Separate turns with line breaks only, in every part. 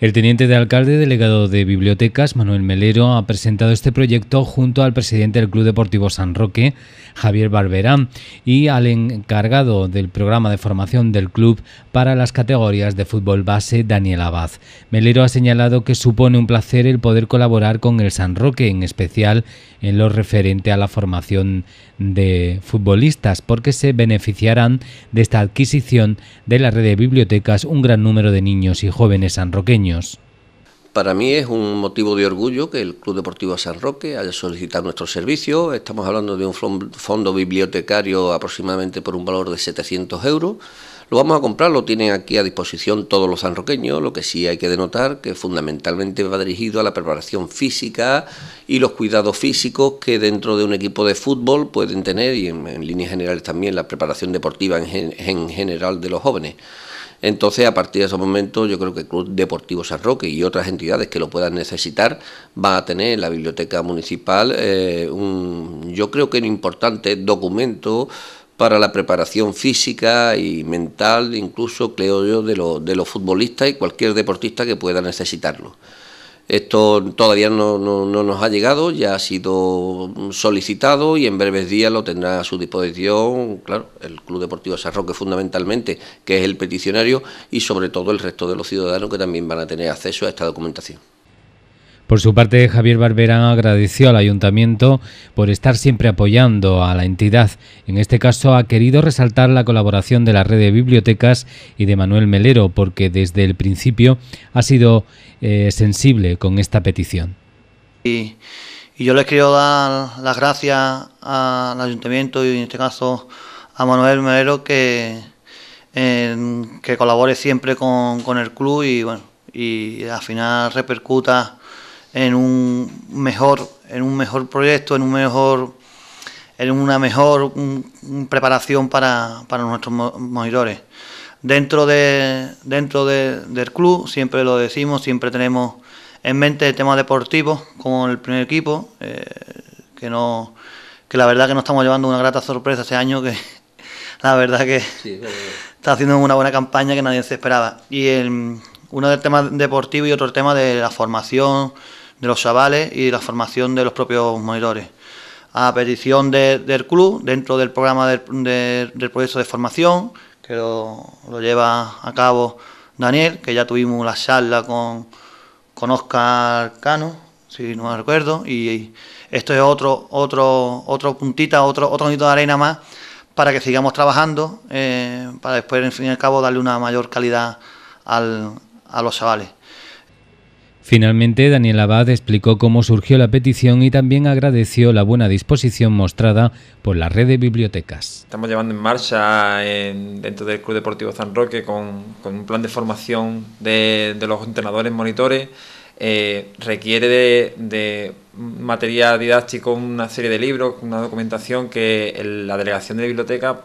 El teniente de alcalde delegado de bibliotecas, Manuel Melero, ha presentado este proyecto junto al presidente del Club Deportivo San Roque, Javier Barberán, y al encargado del programa de formación del club para las categorías de fútbol base, Daniel Abad. Melero ha señalado que supone un placer el poder colaborar con el San Roque, en especial en lo referente a la formación de futbolistas porque se beneficiarán de esta adquisición de la red de bibliotecas un gran número de niños y jóvenes sanroqueños.
Para mí es un motivo de orgullo que el Club Deportivo San Roque haya solicitado nuestro servicio. Estamos hablando de un fondo bibliotecario aproximadamente por un valor de 700 euros. Lo vamos a comprar, lo tienen aquí a disposición todos los sanroqueños. Lo que sí hay que denotar que fundamentalmente va dirigido a la preparación física y los cuidados físicos que dentro de un equipo de fútbol pueden tener y en, líneas generales también la preparación deportiva en general de los jóvenes. Entonces, a partir de ese momento, yo creo que el Club Deportivo San Roque y otras entidades que lo puedan necesitar va a tener en la biblioteca municipal eh, un, yo creo que un importante documento para la preparación física y mental, incluso creo yo, de, lo, de los futbolistas y cualquier deportista que pueda necesitarlo. Esto todavía no, nos ha llegado, ya ha sido solicitado y en breves días lo tendrá a su disposición, claro, el Club Deportivo San Roque fundamentalmente, que es el peticionario, y sobre todo el resto de los ciudadanos que también van a tener acceso a esta documentación.
Por su parte, Javier Barberán agradeció al ayuntamiento por estar siempre apoyando a la entidad. En este caso, ha querido resaltar la colaboración de la red de bibliotecas y de Manuel Melero, porque desde el principio ha sido eh, sensible con esta petición.
Y, yo les quiero dar las gracias al ayuntamiento y en este caso a Manuel Melero que, que colabore siempre con, el club y bueno y al final repercuta en un mejor, en un mejor proyecto, en un mejor en una mejor preparación para, nuestros monitores. Dentro, de, dentro del club, siempre lo decimos, siempre tenemos en mente el tema deportivo... como el primer equipo, eh, que no que la verdad que nos estamos llevando una grata sorpresa este año, que la verdad que está haciendo una buena campaña que nadie se esperaba. Y el, uno del tema deportivo y otro el tema de la formación, de los chavales y la formación de los propios monitores. A petición del club, dentro del programa del, del proyecto de formación, que lo, lleva a cabo Daniel, que ya tuvimos la charla con, con Oscar Cano, si no me recuerdo, y esto es otro, otro, otro puntita, otro, otro de arena más para que sigamos trabajando, eh, para después, en fin y al cabo, darle una mayor calidad al, a los chavales.
Finalmente, Daniel Abad explicó cómo surgió la petición y también agradeció la buena disposición mostrada por la red de bibliotecas.
Estamos llevando en marcha dentro del Club Deportivo San Roque con, un plan de formación de, los entrenadores monitores. Eh, requiere de, materia material didáctico una serie de libros, una documentación que la delegación de biblioteca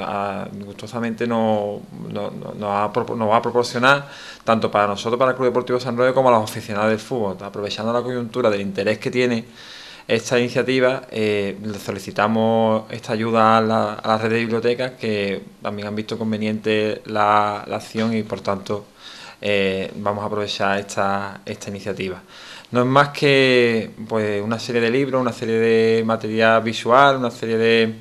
Ah, gustosamente nos no, no, va a proporcionar tanto para nosotros, para el Club Deportivo San Roque, como a los aficionados del fútbol. Aprovechando la coyuntura del interés que tiene esta iniciativa, eh, solicitamos esta ayuda a la, a red de bibliotecas que también han visto conveniente la, acción y por tanto eh, vamos a aprovechar esta, esta iniciativa. No es más que pues, una serie de libros, una serie de material visual, una serie de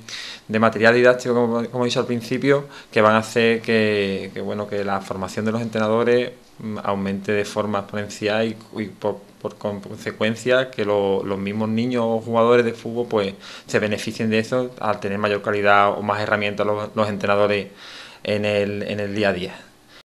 de material didáctico, como, como he dicho al principio, que van a hacer que, bueno, que la formación de los entrenadores mm, aumente de forma exponencial y, por, consecuencia que los mismos niños o jugadores de fútbol pues se beneficien de eso al tener mayor calidad o más herramientas los, los entrenadores en el día a día.